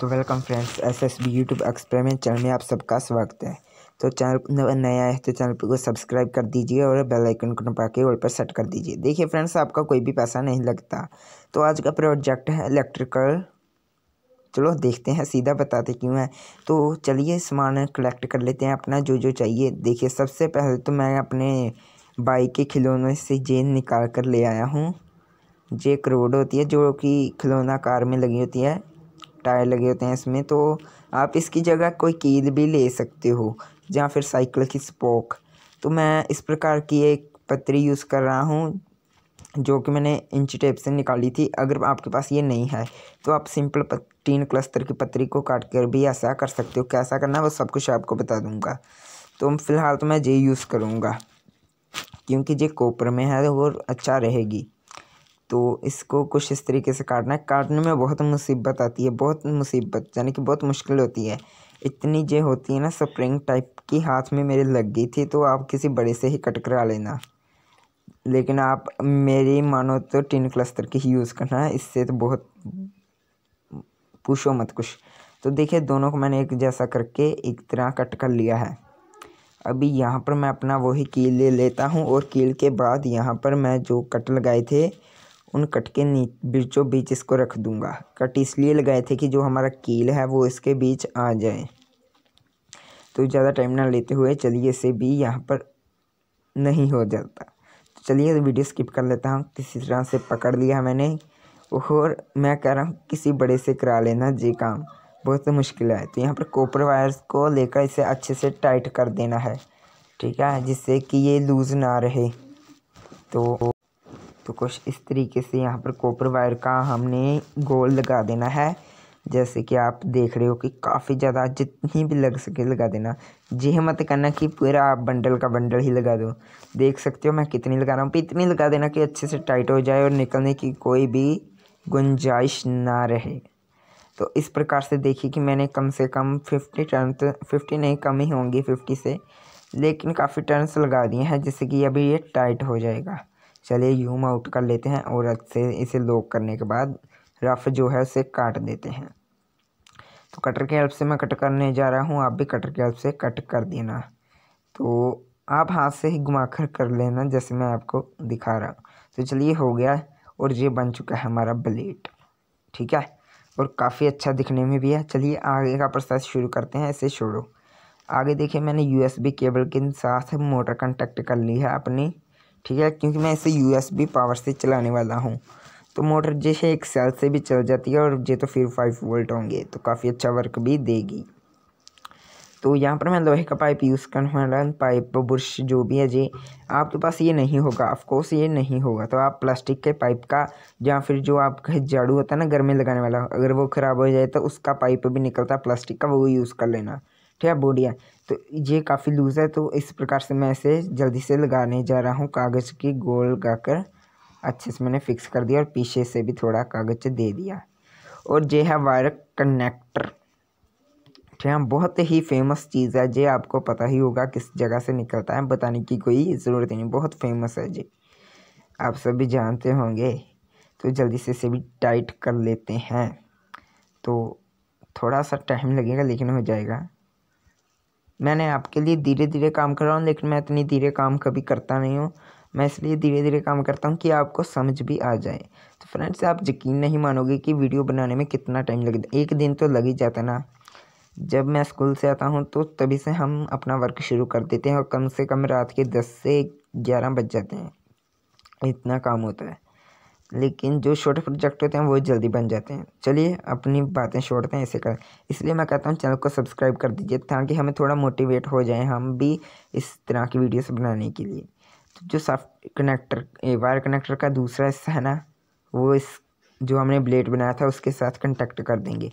तो welcome friends S S B YouTube experiment channel में आप सबका स्वागत है तो चैनल नया है तो चैनल को सब्सक्राइब कर दीजिए और बेल आइकन को नपा के ऑल पर सेट कर दीजिए देखिए फ्रेंड्स आपका कोई भी पैसा नहीं लगता तो आज का प्रोजेक्ट है इलेक्ट्रिकल चलो देखते हैं सीधा बताते क्यों है तो चलिए सामान कलेक्ट कर लेते हैं अपना जो जो चाहिए देखिए सबसे पहले तो मैं अपने बाइक के खिलौने से जेन निकाल कर ले आया हूँ जे करोड होती है जो कि खिलौना कार में लगी होती है टायर लगे होते हैं इसमें तो आप इसकी जगह कोई कील भी ले सकते हो या फिर साइकिल की स्पोक तो मैं इस प्रकार की एक पतरी यूज़ कर रहा हूँ जो कि मैंने इंच टेप से निकाली थी अगर आपके पास ये नहीं है तो आप सिंपल तीन क्लस्तर की पतरी को काट कर भी ऐसा कर सकते हो कैसा करना है वो सब कुछ आपको बता दूंगा तो फ़िलहाल तो मैं ये यूज़ करूँगा क्योंकि ये कॉपर में है और अच्छा रहेगी तो इसको कुछ इस तरीके से काटना है काटने में बहुत मुसीबत आती है बहुत मुसीबत यानी कि बहुत मुश्किल होती है इतनी जो होती है ना स्प्रिंग टाइप की हाथ में मेरे लग गई थी तो आप किसी बड़े से ही कट करा लेना लेकिन आप मेरी मानो तो टिन क्लस्तर की ही यूज़ करना है इससे तो बहुत पूछो मत कुछ तो देखिए दोनों को मैंने एक जैसा करके एक तरह कट कर लिया है अभी यहाँ पर मैं अपना वही कील ले लेता हूँ और कील के बाद यहाँ पर मैं जो कट लगाए थे उन कट के बीचों बीच इसको रख दूंगा कट इसलिए लगाए थे कि जो हमारा कील है वो इसके बीच आ जाए तो ज़्यादा टाइम ना लेते हुए चलिए इसे भी यहाँ पर नहीं हो जाता तो चलिए वीडियो स्किप कर लेता हूँ किसी तरह से पकड़ लिया मैंने और मैं कह रहा हूँ किसी बड़े से करा लेना जी काम बहुत मुश्किल है तो यहाँ पर कॉपर वायर्स को लेकर इसे अच्छे से टाइट कर देना है ठीक है जिससे कि ये लूज़ ना रहे तो तो कुछ इस तरीके से यहाँ पर कॉपर वायर का हमने गोल लगा देना है जैसे कि आप देख रहे हो कि काफ़ी ज़्यादा जितनी भी लग सके लगा देना जी मत करना कि पूरा आप बंडल का बंडल ही लगा दो देख सकते हो मैं कितनी लगा रहा हूँ इतनी लगा देना कि अच्छे से टाइट हो जाए और निकलने की कोई भी गुंजाइश ना रहे तो इस प्रकार से देखिए कि मैंने कम से कम फिफ्टी टर्न फिफ्टी नहीं कम ही होंगी फिफ्टी से लेकिन काफ़ी टर्न्स लगा दिए हैं जिससे कि अभी ये टाइट हो जाएगा चलिए यूम आउट कर लेते हैं और से इसे लोक करने के बाद रफ जो है उसे काट देते हैं तो कटर की हेल्प से मैं कट करने जा रहा हूँ आप भी कटर की हेल्प से कट कर देना तो आप हाथ से ही घुमा कर कर लेना जैसे मैं आपको दिखा रहा हूँ तो चलिए हो गया और ये बन चुका है हमारा ब्लेड ठीक है और काफ़ी अच्छा दिखने में भी है चलिए आगे का प्रोसेस शुरू करते हैं इसे छोड़ो आगे देखिए मैंने यूएसबी केबल के साथ मोटर कंटेक्ट कर ली है अपनी ठीक है क्योंकि मैं इसे यू पावर से चलाने वाला हूँ तो मोटर जैसे एक सेल से भी चल जाती है और ये तो फिर फाइव वोल्ट होंगे तो काफ़ी अच्छा वर्क भी देगी तो यहाँ पर मैं लोहे का पाइप यूज़ करने वाला पाइप बुरश जो भी है जी आपके पास ये नहीं होगा ऑफकोर्स ये नहीं होगा तो आप प्लास्टिक के पाइप का या फिर जो आपका झाड़ू होता है ना घर में लगाने वाला अगर वो ख़राब हो जाए तो उसका पाइप भी निकलता है प्लास्टिक का वो यूज़ कर लेना ठीक है बोडिया तो ये काफ़ी लूज है तो इस प्रकार से मैं इसे जल्दी से लगाने जा रहा हूँ कागज़ की गोल लगाकर अच्छे से मैंने फिक्स कर दिया और पीछे से भी थोड़ा कागज़ दे दिया और ये है वायर कनेक्टर ठीक है बहुत ही फेमस चीज़ है जे आपको पता ही होगा किस जगह से निकलता है बताने की कोई ज़रूरत नहीं बहुत फेमस है जी आप सभी जानते होंगे तो जल्दी से इसे भी टाइट कर लेते हैं तो थोड़ा सा टाइम लगेगा लेकिन हो जाएगा मैंने आपके लिए धीरे धीरे काम कर रहा हूँ लेकिन मैं इतनी धीरे काम कभी करता नहीं हूँ मैं इसलिए धीरे धीरे काम करता हूँ कि आपको समझ भी आ जाए तो फ्रेंड्स आप यकीन नहीं मानोगे कि वीडियो बनाने में कितना टाइम लगता एक दिन तो लग ही जाता ना जब मैं स्कूल से आता हूँ तो तभी से हम अपना वर्क शुरू कर देते हैं और कम से कम रात के दस से ग्यारह बज जाते हैं इतना काम होता है लेकिन जो छोटे प्रोजेक्ट होते हैं वो जल्दी बन जाते हैं चलिए अपनी बातें छोड़ते हैं इसे कर इसलिए मैं कहता हूँ चैनल को सब्सक्राइब कर दीजिए ताकि हमें थोड़ा मोटिवेट हो जाए हम भी इस तरह की वीडियोस बनाने के लिए तो जो सॉफ्ट कनेक्टर वायर कनेक्टर का दूसरा हिस्सा है ना वो इस जो हमने ब्लेड बनाया था उसके साथ कंटेक्ट कर देंगे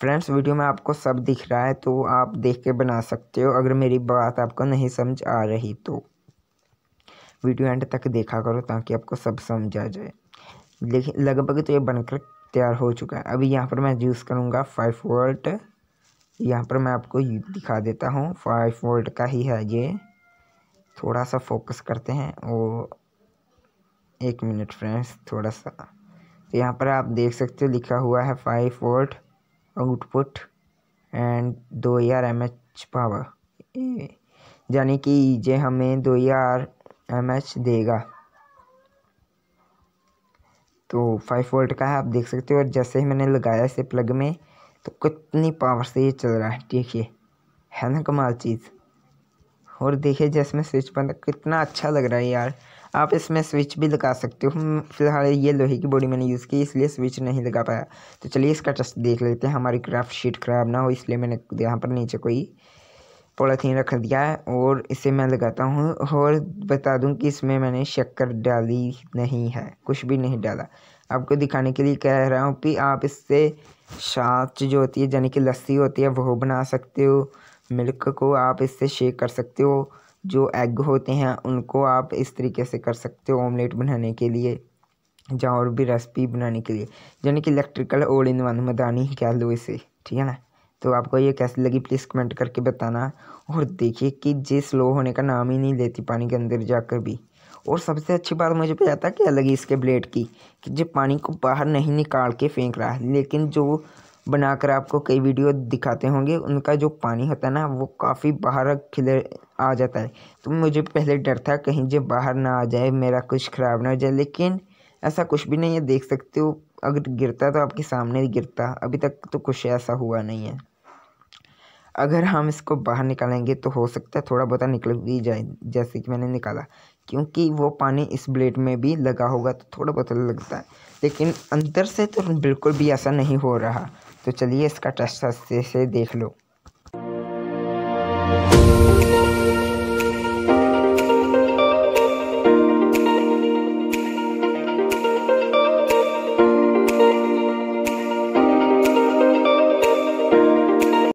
फ्रेंड्स वीडियो में आपको सब दिख रहा है तो आप देख के बना सकते हो अगर मेरी बात आपको नहीं समझ आ रही तो वीडियो एंड तक देखा करो ताकि आपको सब समझ आ जाए देखिए लगभग तो ये बनकर तैयार हो चुका है अभी यहाँ पर मैं यूज़ करूँगा फाइव वोल्ट यहाँ पर मैं आपको दिखा देता हूँ फाइव वोल्ट का ही है ये थोड़ा सा फोकस करते हैं वो एक मिनट फ्रेंड्स थोड़ा सा तो यहाँ पर आप देख सकते हो लिखा हुआ है फाइव वोल्ट आउटपुट एंड दो हजार एम एच पावर यानी कि ये हमें दो हजार एम एच देगा तो फाइव वोल्ट का है आप देख सकते हो और जैसे ही मैंने लगाया इसे प्लग में तो कितनी पावर से ये चल रहा है देखिए है ना कमाल चीज़ और देखिए जैसे मैं स्विच बंद कितना अच्छा लग रहा है यार आप इसमें स्विच भी लगा सकते हो हम्म, फिलहाल ये लोहे की बॉडी मैंने यूज़ की इसलिए स्विच नहीं लगा पाया तो चलिए इसका टेस्ट देख लेते हैं हमारी क्राफ्ट शीट ख़राब ना हो इसलिए मैंने यहाँ पर नीचे कोई पॉलीथीन रख दिया है और इसे मैं लगाता हूँ और बता दूँ कि इसमें मैंने शक्कर डाली नहीं है कुछ भी नहीं डाला आपको दिखाने के लिए कह रहा हूँ कि आप इससे छाछ जो होती है यानी कि लस्सी होती है वह बना सकते हो मिल्क को आप इससे शेक कर सकते हो जो एग होते हैं उनको आप इस तरीके से कर सकते हो ऑमलेट बनाने के लिए या और भी रेसिपी बनाने के लिए यानी कि इलेक्ट्रिकल ओल इन वन मदानी कह लो इसे ठीक है ना तो आपको ये कैसी लगी प्लीज़ कमेंट करके बताना और देखिए कि जे स्लो होने का नाम ही नहीं लेती पानी के अंदर जाकर भी और सबसे अच्छी बात मुझे पता था क्या लगी इसके ब्लेड की कि जो पानी को बाहर नहीं निकाल के फेंक रहा है लेकिन जो बनाकर आपको कई वीडियो दिखाते होंगे उनका जो पानी होता है ना वो काफ़ी बाहर खिले आ जाता है तो मुझे पहले डर था कहीं जब बाहर ना आ जाए मेरा कुछ ख़राब ना हो जाए लेकिन ऐसा कुछ भी नहीं है देख सकते हो अगर गिरता तो आपके सामने गिरता अभी तक तो कुछ ऐसा हुआ नहीं है अगर हम इसको बाहर निकालेंगे तो हो सकता है थोड़ा बहुत निकल भी जाए जैसे कि मैंने निकाला क्योंकि वो पानी इस ब्लेड में भी लगा होगा तो थोड़ा बहुत लगता है लेकिन अंदर से तो बिल्कुल भी ऐसा नहीं हो रहा तो चलिए इसका टेस्ट से देख लो